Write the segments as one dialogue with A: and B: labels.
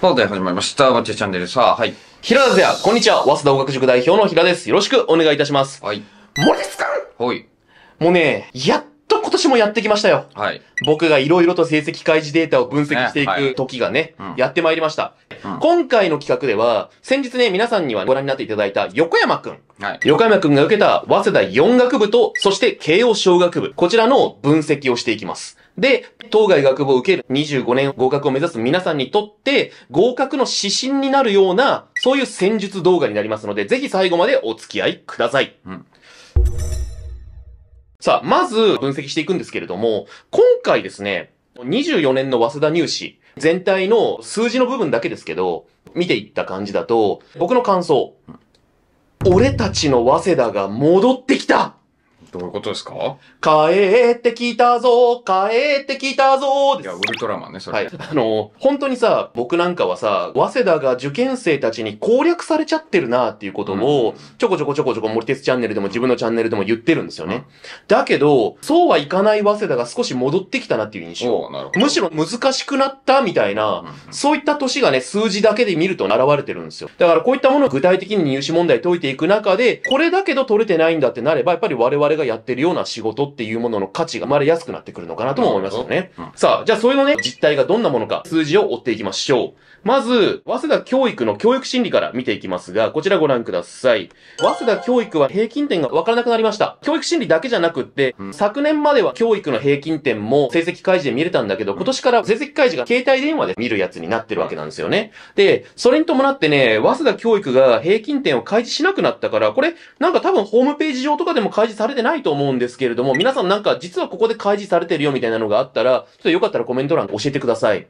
A: さて、始まりました。バッチェチャンネル。さあ、はい。平田や、こんにちは。早稲田音楽塾代表の平です。よ
B: ろしくお願いいたします。はい。森ですかはい。もうね、やっと今年もやってきましたよ。はい。僕がいろいろと成績開示データを分析していく時がね、ねはい、やってまいりました、うん、今回の企画では、先日ね、皆さんにはご覧になっていただいた横山くん。はい、横山くんが受けた早稲田4学部と、そして慶応小学部。こちらの分析をしていきます。で、当該学部を受ける25年合格を目指す皆さんにとって、合格の指針になるような、そういう戦術動画になりますので、ぜひ最後までお付き合いください。うんさあ、まず分析していくんですけれども、今回ですね、24年の早稲田入試、全体の数字の部分だけですけど、見ていった感じだと、僕の感想。俺たちの早稲田が戻ってきたどういうことですか帰ってきたぞ、帰ってきたぞいや、ウルトラマンね、それ。はい。あの、本当にさ、僕なんかはさ、早稲田が受験生たちに攻略されちゃってるなっていうことを、ちょこちょこちょこちょこ森鉄チャンネルでも自分のチャンネルでも言ってるんですよね。うん、だけど、そうはいかない早稲田が少し戻ってきたなっていう印象。むしろ難しくなったみたいな、うん、そういった年がね、数字だけで見ると現れてるんですよ。だからこういったものを具体的に入試問題解いていく中で、これだけど取れてないんだってなれば、やっぱり我々ががやってるような仕事っていうものの価値が生まれやすくなってくるのかなとも思いますよね。うん、さあ、じゃあそれのね、実態がどんなものか、数字を追っていきましょう。まず、早稲田教育の教育心理から見ていきますが、こちらご覧ください。早稲田教育は平均点がわからなくなりました。教育心理だけじゃなくって、うん、昨年までは教育の平均点も成績開示で見れたんだけど、今年から成績開示が携帯電話で見るやつになってるわけなんですよね。で、それに伴ってね、早稲田教育が平均点を開示しなくなったから、これ、なんか多分ホームページ上とかでも開示されてないないと思うんですけれども、皆さんなんか実はここで開示されてるよみたいなのがあったら、ちょっとよかったらコメント欄教えてください。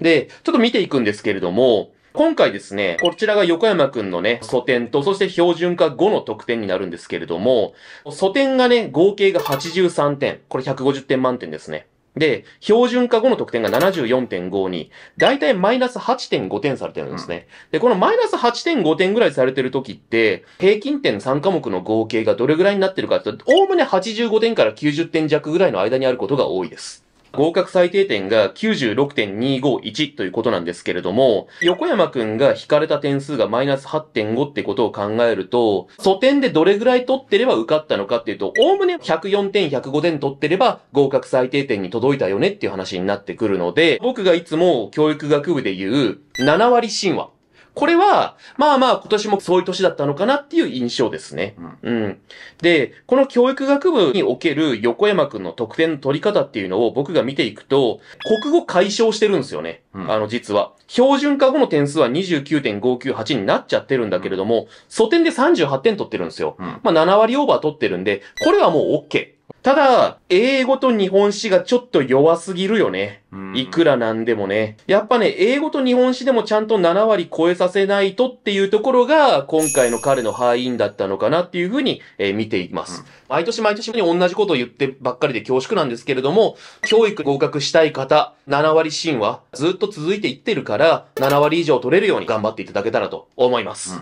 B: で、ちょっと見ていくんですけれども、今回ですね、こちらが横山くんのね、素点と、そして標準化後の得点になるんですけれども、素点がね、合計が83点。これ150点満点ですね。で、標準化後の得点が74.52。だいたいマイナス8.5点されてるんですね。うん、で、このマイナス8.5点ぐらいされてる時って、平均点3科目の合計がどれぐらいになってるかって、おおむね85点から90点弱ぐらいの間にあることが多いです。合格最低点が96.251ということなんですけれども、横山くんが引かれた点数がマイナス8.5ってことを考えると、素点でどれぐらい取ってれば受かったのかっていうと、おおむね104点、105点取ってれば合格最低点に届いたよねっていう話になってくるので、僕がいつも教育学部で言う7割神話。これは、まあまあ今年もそういう年だったのかなっていう印象ですね。うん。うん、で、この教育学部における横山くんの得点の取り方っていうのを僕が見ていくと、国語解消してるんですよね。うん、あの実は。標準化後の点数は29.598になっちゃってるんだけれども、うん、素点で38点取ってるんですよ。まあ7割オーバー取ってるんで、これはもう OK。ただ、英語と日本史がちょっと弱すぎるよね。いくらなんでもね。やっぱね、英語と日本史でもちゃんと7割超えさせないとっていうところが、今回の彼の敗因だったのかなっていうふうに、えー、見ています。うん、毎年毎年同じことを言ってばっかりで恐縮なんですけれども、教育合格したい方、7割神話、ずっと続いていってるから、7割以上取れるように頑張っていただけたらと思います。うん、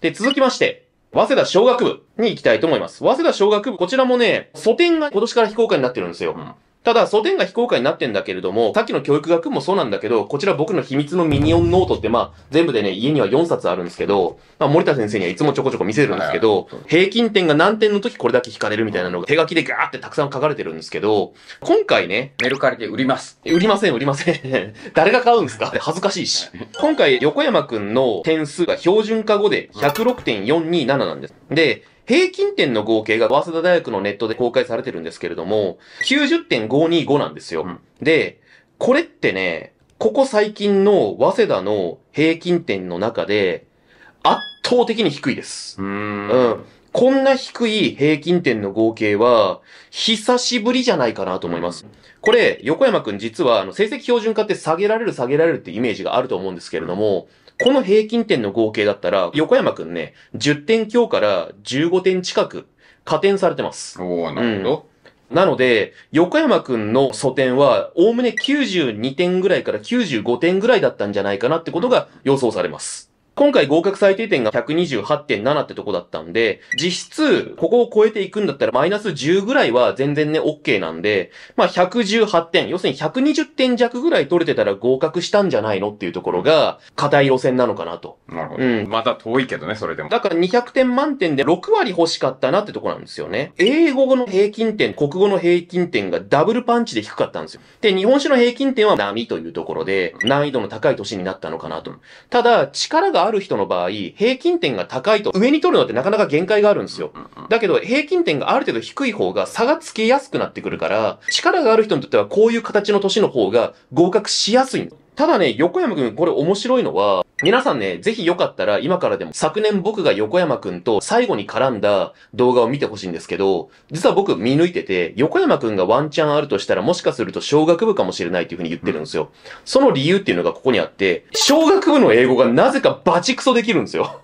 B: で、続きまして、早稲田小学部に行きたいと思います。早稲田小学部、こちらもね、祖典が今年から非公開になってるんですよ。うんただ、素点が非公開になってんだけれども、さっきの教育学もそうなんだけど、こちら僕の秘密のミニオンノートって、まあ、全部でね、家には4冊あるんですけど、まあ、森田先生にはいつもちょこちょこ見せるんですけど、平均点が何点の時これだけ引かれるみたいなのが手書きでガーってたくさん書かれてるんですけど、今回ね、メルカリで売ります。売りません、売りません。誰が買うんですか恥ずかしいし。今回、横山くんの点数が標準化後で106.427なんです。で、平均点の合計が早稲田大学のネットで公開されてるんですけれども、90.525なんですよ。うん、で、これってね、ここ最近の早稲田の平均点の中で、圧倒的に低いです。うんうん、こんな低い平均点の合計は、久しぶりじゃないかなと思います。これ、横山くん実は、あの、成績標準化って下げられる下げられるってイメージがあると思うんですけれども、うんこの平均点の合計だったら、横山くんね、10点強から15点近く加点されてます。おなるほど。うん、なので、横山くんの素点は、おおむね92点ぐらいから95点ぐらいだったんじゃないかなってことが予想されます。今回合格最低点が128.7ってとこだったんで、実質、ここを超えていくんだったらマイナス10ぐらいは全然ね、OK なんで、まあ118点、要するに120点弱ぐらい取れてたら合格したんじゃないのっていうところが、硬い路線なのかなと。なるほど。うん。また遠いけどね、それでも。だから200点満点で6割欲しかったなってとこなんですよね。英語の平均点、国語の平均点がダブルパンチで低かったんですよ。で、日本史の平均点は波というところで、難易度の高い年になったのかなと。ただ、力がある人の場合、平均点が高いと上に取るのってなかなか限界があるんですよ。だけど、平均点がある程度低い方が差がつけやすくなってくるから、力がある人にとってはこういう形の年の方が合格しやすい。ただね、横山くん、これ面白いのは、皆さんね、ぜひよかったら今からでも昨年僕が横山くんと最後に絡んだ動画を見てほしいんですけど、実は僕見抜いてて、横山くんがワンチャンあるとしたらもしかすると小学部かもしれないっていうふうに言ってるんですよ。その理由っていうのがここにあって、小学部の英語がなぜかバチクソできるんですよ。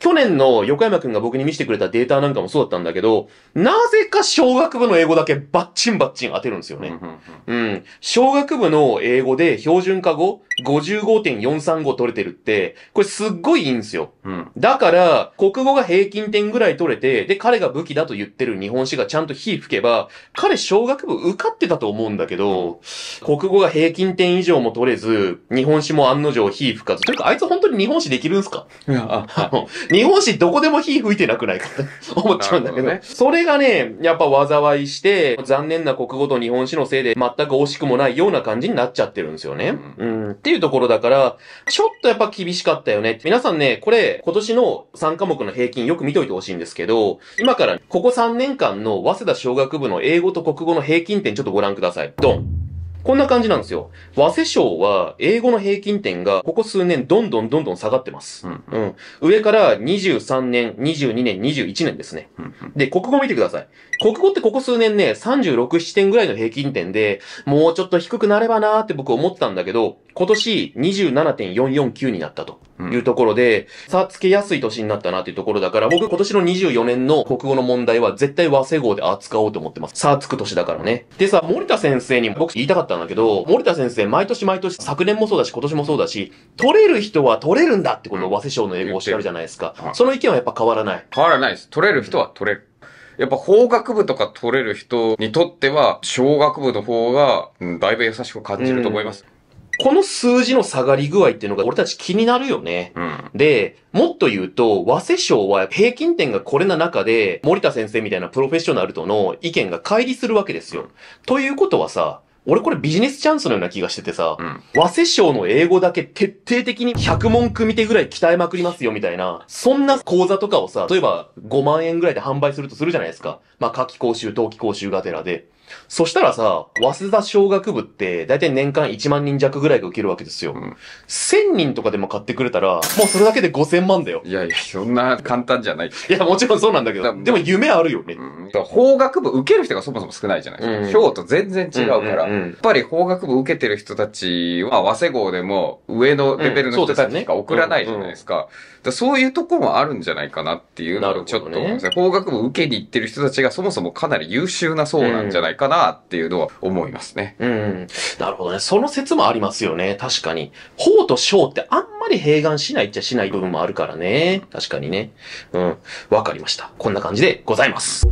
B: 去年の横山くんが僕に見せてくれたデータなんかもそうだったんだけど、なぜか小学部の英語だけバッチンバッチン当てるんですよね。うん。小学部の英語で標準化語55.435取れてるって、これすっごいいいんですよ。うん、だから、国語が平均点ぐらい取れて、で、彼が武器だと言ってる日本史がちゃんと火吹けば、彼小学部受かってたと思うんだけど、国語が平均点以上も取れず、日本史も案の定火吹かず。というか、あいつ本当に日本史できるんすかいや、さ、日本史どこでも火吹いてなくないかって 思っちゃうんだけど、どね、それがね、やっぱ災いして、残念な国語と日本史のせいで全く惜しくもないような感じになっちゃってるんですよね。うん、うん、っていうところだから、ちょっとやっぱ厳しかったよね。皆さんね、これ、今年の3科目の平均よく見といてほしいんですけど、今からここ3年間の早稲田小学部の英語と国語の平均点ちょっとご覧ください。ドン。こんな感じなんですよ。和瀬賞は、英語の平均点が、ここ数年、どんどんどんどん下がってます。うん、うん、上から23年、22年、21年ですね。うんで、国語見てください。国語ってここ数年ね、36、7点ぐらいの平均点で、もうちょっと低くなればなーって僕思ってたんだけど、今年27.449になったというところで、差つけやすい年になったなというところだから、僕今年の24年の国語の問題は絶対和製号で扱おうと思ってます。差つく年だからね。でさ、森田先生に僕言いたかったんだけど、森田先生毎年毎年昨年もそうだし今年もそうだし、取れる人は取れるんだってことを和製省の英語をおっしゃるじゃないですか。その意見はやっぱ変わらない。変わらないです。取れる人は取れる。やっぱ法学部とか取れる人
A: にとっては、小学部の方が、だいぶ優しく感じると思います。この
B: 数字の下がり具合っていうのが俺たち気になるよね。うん、で、もっと言うと、和瀬賞は平均点がこれな中で、森田先生みたいなプロフェッショナルとの意見が乖離するわけですよ。うん、ということはさ、俺これビジネスチャンスのような気がしててさ、うん、和瀬賞の英語だけ徹底的に100文組手ぐらい鍛えまくりますよみたいな、そんな講座とかをさ、例えば5万円ぐらいで販売するとするじゃないですか。まあ、夏季講習、冬季講習がてらで。そしたらさ、早稲田小学部って、だいたい年間1万人弱ぐらいが受けるわけですよ。うん、1000人とかでも買ってくれたら、もうそれだけで5000万だよ。いやいや、そんな簡単じゃない。いや、もちろんそうなんだけど、でも夢あるよね。うん、法学部受ける人がそも
A: そも少ないじゃないですか。うん、と全然違うから、やっぱり法学部受けてる人たちは、早稲郷でも上のレベルの人たちしか送らないじゃないですか。そういうところもあるんじゃないかなっていうのをちょっとね。法学部受けに行ってる人たちがそもそもかなり優秀な層な
B: んじゃないかかなっていうのは思いますね。うん。なるほどね。その説もありますよね。確かに。法と章ってあんまり併願しないっちゃしない部分もあるからね。確かにね。うん。わかりました。こんな感じでございます。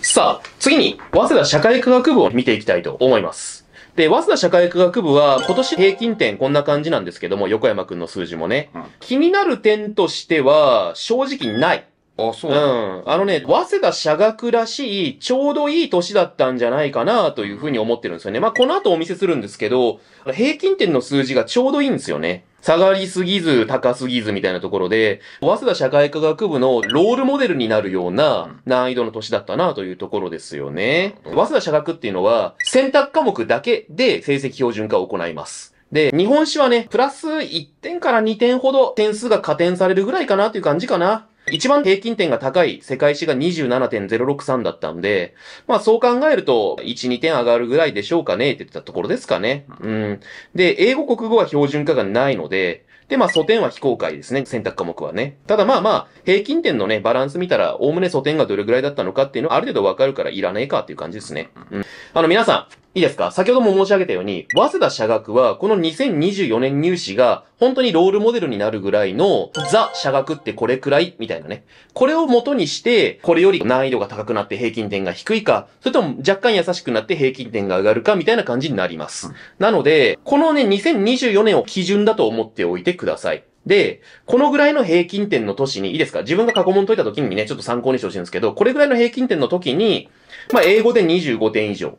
B: さあ、次に、早稲田社会科学部を見ていきたいと思います。で、早稲田社会科学部は、今年平均点こんな感じなんですけども、横山くんの数字もね。うん、気になる点としては、正直ない。あ、そううん。あのね、早稲田社学らしい、ちょうどいい年だったんじゃないかなというふうに思ってるんですよね。まあ、この後お見せするんですけど、平均点の数字がちょうどいいんですよね。下がりすぎず、高すぎずみたいなところで、早稲田社会科学部のロールモデルになるような難易度の年だったなというところですよね。早稲田社学っていうのは、選択科目だけで成績標準化を行います。で、日本史はね、プラス1点から2点ほど点数が加点されるぐらいかなという感じかな。一番平均点が高い世界史が27.063だったんで、まあそう考えると、1、2点上がるぐらいでしょうかねって言ったところですかね。うん。で、英語、国語は標準化がないので、で、まあ、素点は非公開ですね。選択科目はね。ただまあまあ、平均点のね、バランス見たら、おおむね素点がどれぐらいだったのかっていうのは、ある程度わかるからいらねえかっていう感じですね。うん。あの、皆さん、いいですか先ほども申し上げたように、早稲田社学は、この2024年入試が、本当にロールモデルになるぐらいの、ザ社学ってこれくらいみたいなね。これを元にして、これより難易度が高くなって平均点が低いか、それとも若干優しくなって平均点が上がるか、みたいな感じになります。なので、このね、2024年を基準だと思っておいてください。で、このぐらいの平均点の年に、いいですか自分が過去問解いた時にね、ちょっと参考にしてほしいんですけど、これぐらいの平均点の時に、まあ、英語で25点以上。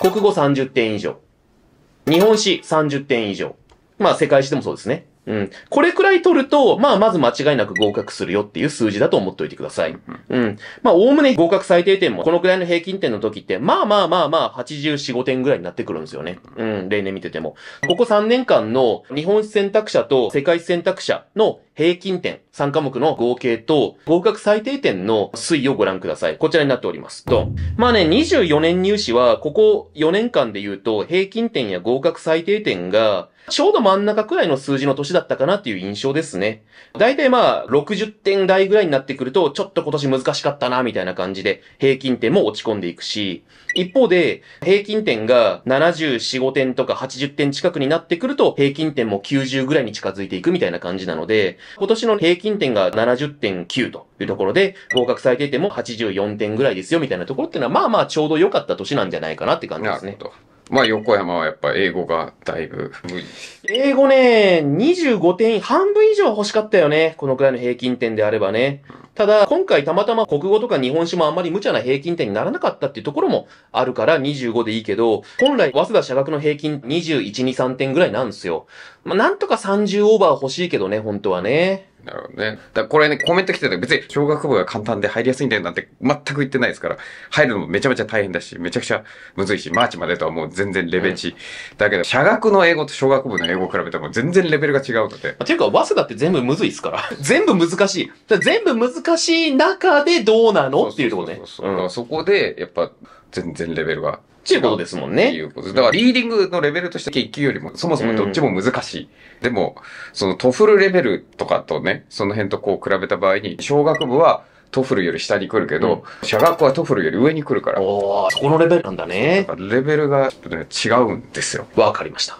B: 国語30点以上。日本史30点以上。まあ世界史でもそうですね。うん。これくらい取ると、まあ、まず間違いなく合格するよっていう数字だと思っておいてください。うん。まあ、おおむね合格最低点も、このくらいの平均点の時って、まあまあまあまあ、84、5点ぐらいになってくるんですよね。うん、例年見てても。ここ3年間の日本史選択者と世界史選択者の平均点、3科目の合計と、合格最低点の推移をご覧ください。こちらになっております。と。まあね、24年入試は、ここ4年間で言うと、平均点や合格最低点が、ちょうど真ん中くらいの数字の年だったかなっていう印象ですね。だいたいまあ、60点台ぐらいになってくると、ちょっと今年難しかったな、みたいな感じで、平均点も落ち込んでいくし、一方で、平均点が74、5点とか80点近くになってくると、平均点も90ぐらいに近づいていくみたいな感じなので、今年の平均点が70.9というところで、合格されていても84点ぐらいですよ、みたいなところっていうのは、まあまあちょうど良かった年なんじゃないかなって感じですね。なるほど。まあ、横山はやっぱ英語がだいぶ無理。英語ね、25点、半分以上欲しかったよね。このくらいの平均点であればね。ただ、今回たまたま国語とか日本史もあんまり無茶な平均点にならなかったっていうところもあるから25でいいけど、本来、早稲田社学の平均21、2、3点ぐらいなんですよ。まあ、なんとか30オーバー欲しいけどね、本当はね。なるほ
A: どね。だこれね、コメント来てた別に、小学部が簡単で入りやすいんだよなんて全く言ってないですから、入るのもめちゃめちゃ大変だし、めちゃくちゃむずいし、マーチまでとはもう全然レベチ。うん、だけど、社学の英語と小学部の英語を比べても全然レベルが違うので。ていうか、早稲田って全部むずいっすから。全
B: 部難しい。全部難しい中でどうなのっていうとこね。
A: そうそうそこで、やっぱ、全然レベルがちゅうことですもんね。っていうことだから、リーディングのレベルとして研究よりも、そもそもどっちも難しい。うん、でも、そのトフルレベルとかとね、その辺とこう比べた場合に、小学部は、トフルより下に来るけど、うん、社学はトフルより上
B: に来るから。おそこのレベルなんだね。だレベルが、ちょっとね、違うんですよ。わかりました。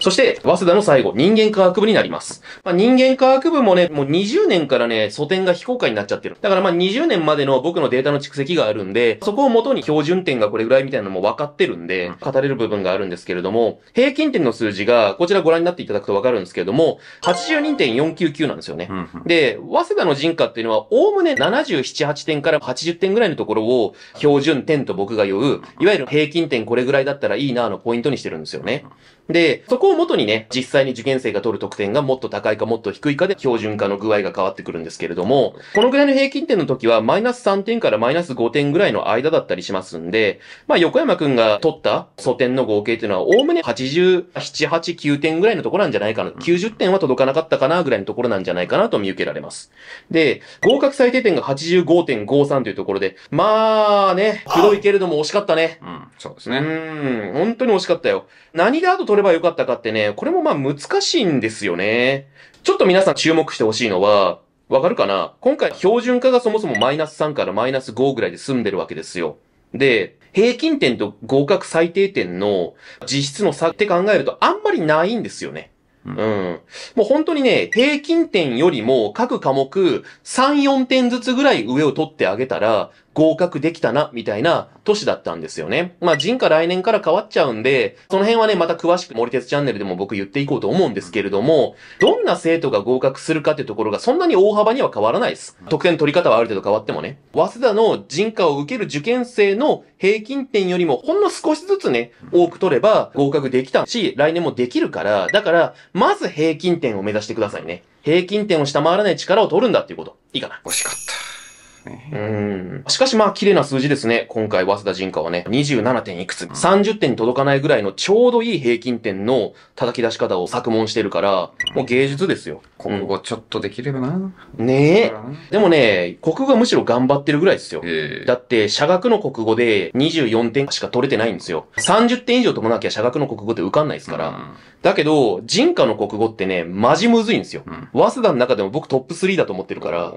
B: そして、早稲田の最後、人間科学部になります。まあ、人間科学部もね、もう20年からね、素点が非公開になっちゃってる。だからまあ20年までの僕のデータの蓄積があるんで、そこを元に標準点がこれぐらいみたいなのも分かってるんで、語れる部分があるんですけれども、平均点の数字が、こちらご覧になっていただくと分かるんですけれども、82.499なんですよね。で、早稲田の人科っていうのは、おおむね77、8点から80点ぐらいのところを、標準点と僕が言う、いわゆる平均点これぐらいだったらいいなのポイントにしてるんですよね。で、そこを元にね、実際に受験生が取る得点がもっと高いかもっと低いかで標準化の具合が変わってくるんですけれども、このぐらいの平均点の時はマイナス3点からマイナス5点ぐらいの間だったりしますんで、まあ横山くんが取った素点の合計っていうのは、おおむね87、8、9点ぐらいのところなんじゃないかな。90点は届かなかったかなぐらいのところなんじゃないかなと見受けられます。で、合格最低点が85.53というところで、まあね、黒いけれども惜しかったね。そうですね。うん、本当に惜しかったよ。何でと取ればよかったかってね、これもまあ難しいんですよね。ちょっと皆さん注目してほしいのは、わかるかな今回標準化がそもそもマイナス3からマイナス5ぐらいで済んでるわけですよ。で、平均点と合格最低点の実質の差って考えるとあんまりないんですよね。うん。もう本当にね、平均点よりも各科目3、4点ずつぐらい上を取ってあげたら、合格できたな、みたいな年だったんですよね。まあ、人か来年から変わっちゃうんで、その辺はね、また詳しく森鉄チャンネルでも僕言っていこうと思うんですけれども、どんな生徒が合格するかってところがそんなに大幅には変わらないです。得点取り方はある程度変わってもね。早稲田の人科を受ける受験生の平均点よりもほんの少しずつね、多く取れば合格できたし、来年もできるから、だから、まず平均点を目指してくださいね。平均点を下回らない力を取るんだっていうこと。いいかな。惜しかった。うん。しかしまあ、綺麗な数字ですね。今回、早稲田人科はね、27点いくつ、30点に届かないぐらいのちょうどいい平均点の叩き出し方を作文してるから、もう芸術ですよ。今後ちょっとできればな。ねえ。でもね、国語はむしろ頑張ってるぐらいですよ。だって、社学の国語で24点しか取れてないんですよ。30点以上ともなきゃ社学の国語って受かんないですから。だけど、人科の国語ってね、マジむずいんですよ。早稲田の中でも僕トップ3だと思ってるから、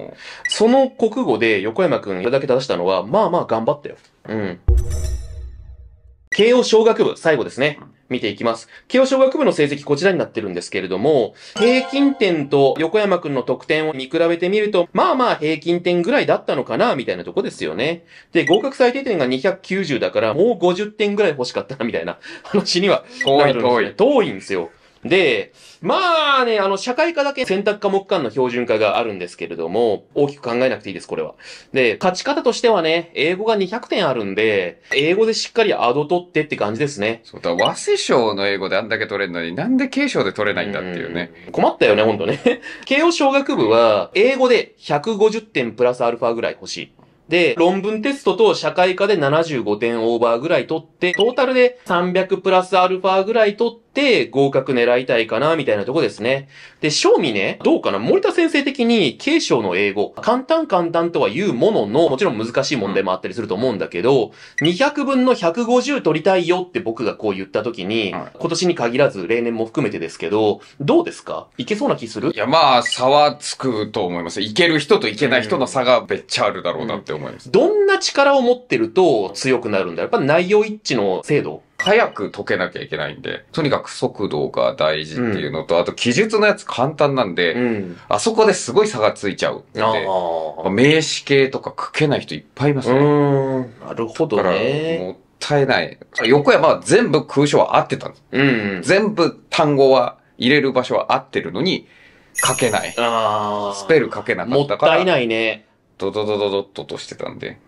B: その国語で横山くんだけ出したのは、まあまあ頑張ったよ。うん。慶応小学部、最後ですね。見ていきます。慶応小学部の成績こちらになってるんですけれども、平均点と横山くんの得点を見比べてみると、まあまあ平均点ぐらいだったのかな、みたいなとこですよね。で、合格最低点が290だから、もう50点ぐらい欲しかったな、みたいな話には、遠い遠い。遠いんですよ。で、まあね、あの、社会科だけ選択科目間の標準化があるんですけれども、大きく考えなくていいです、これは。で、勝ち方としてはね、英語が200点あるんで、英語でしっかりアド取ってって感じですね。そうだ、和瀬
A: 省の英語であんだけ取れるのに、なんで慶賞で取れないんだっていうね。う困ったよね、ほんとね。慶
B: 応小学部は、英語で150点プラスアルファぐらい欲しい。で、論文テストと社会科で75点オーバーぐらい取って、トータルで300プラスアルファぐらい取っって合格狙いたいかな、みたいなとこですね。で、賞味ね、どうかな森田先生的に、軽症の英語、簡単簡単とは言うものの、もちろん難しい問題もあったりすると思うんだけど、200分の150取りたいよって僕がこう言った時に、今年に限らず、例年も含めてですけど、どうですかいけそうな気するいや、まあ、差
A: はつくと思います。いける人といけない人の差がべっちゃあるだろうなって思い
B: ます。うんうん、どんな力を持ってると強くなるんだやっぱ内容一致の精度早く解けなきゃいけ
A: ないんで、とにかく速度が大事っていうのと、うん、あと記述のやつ簡単なんで、うん、あそこですごい差がついちゃう名詞系とか書けない人いっぱいいますね。なるほどね。絶えない。横山は全部空所は合ってたんです。うんうん、全部単語は入れる場所は合ってるのに書けない。
B: スペル書けなかったから。もったいないね。ドドドドドッととしてたんで。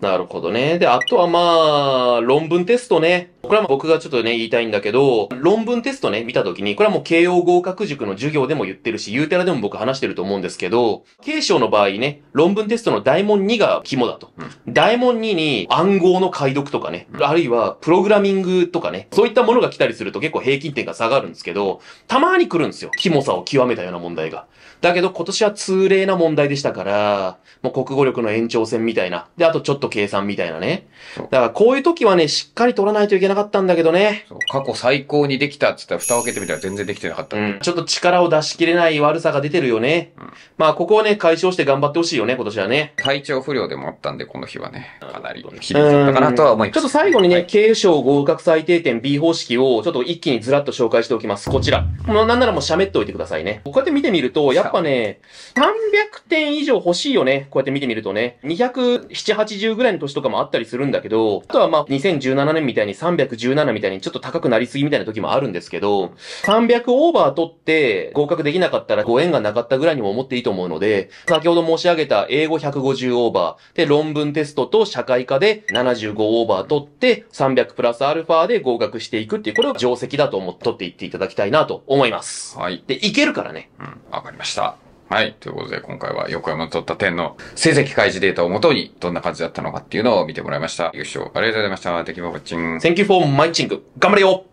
B: なるほどね。で、あとはまあ、論文テストね。これは僕がちょっとね、言いたいんだけど、論文テストね、見たときに、これはもう慶応合格塾の授業でも言ってるし、ユーテラでも僕話してると思うんですけど、慶章の場合ね、論文テストの大問2が肝だと。うん、大問2に暗号の解読とかね、うん、あるいはプログラミングとかね、そういったものが来たりすると結構平均点が下がるんですけど、たまに来るんですよ。肝さを極めたような問題が。だけど今年は通例な問題でしたから、もう国語力の延長線みたいな。で、あとちょっと計算みたいなね。だからこういう時はね、しっかり取らないといけなかったんだけどね。そう過去最高にできたって言ったら蓋を開けてみたら全然できてなかった。うん。ちょっと力を出しきれない悪さが出てるよね。うんまあ、ここはね、解消して頑張ってほしいよね、今年はね。体調不良でもあったんで、この日はね、かなりひどかったかなとは思います。ちょっと最後にね、経営合格最低点 B 方式をちょっと一気にずらっと紹介しておきます。こちら。もうなんならもう喋っておいてくださいね。こうやって見てみると、やっぱね、300点以上欲しいよね。こうやって見てみるとね。207、80ぐらいの年とかもあったりするんだけど、あとはまあ2017年みたいに300 317みたいにちょっと高くなりすぎみたいな時もあるんですけど、300オーバー取って合格できなかったらご縁がなかったぐらいにも思っていいと思うので、先ほど申し上げた英語150オーバー、で、論文テストと社会科で75オーバー取って、300プラスアルファで合格していくっていう、これを定石だと思って取っていっていただきたいなと思います。はい。で、いけるからね。うん、わかりまし
A: た。はい。ということで、今回は横山とった点の成績開示データをもとに、どんな感じだったのかっていうのを見てもらいました。優勝ありがとうございました。敵もこっちん。Thank you for my チング。頑張れよ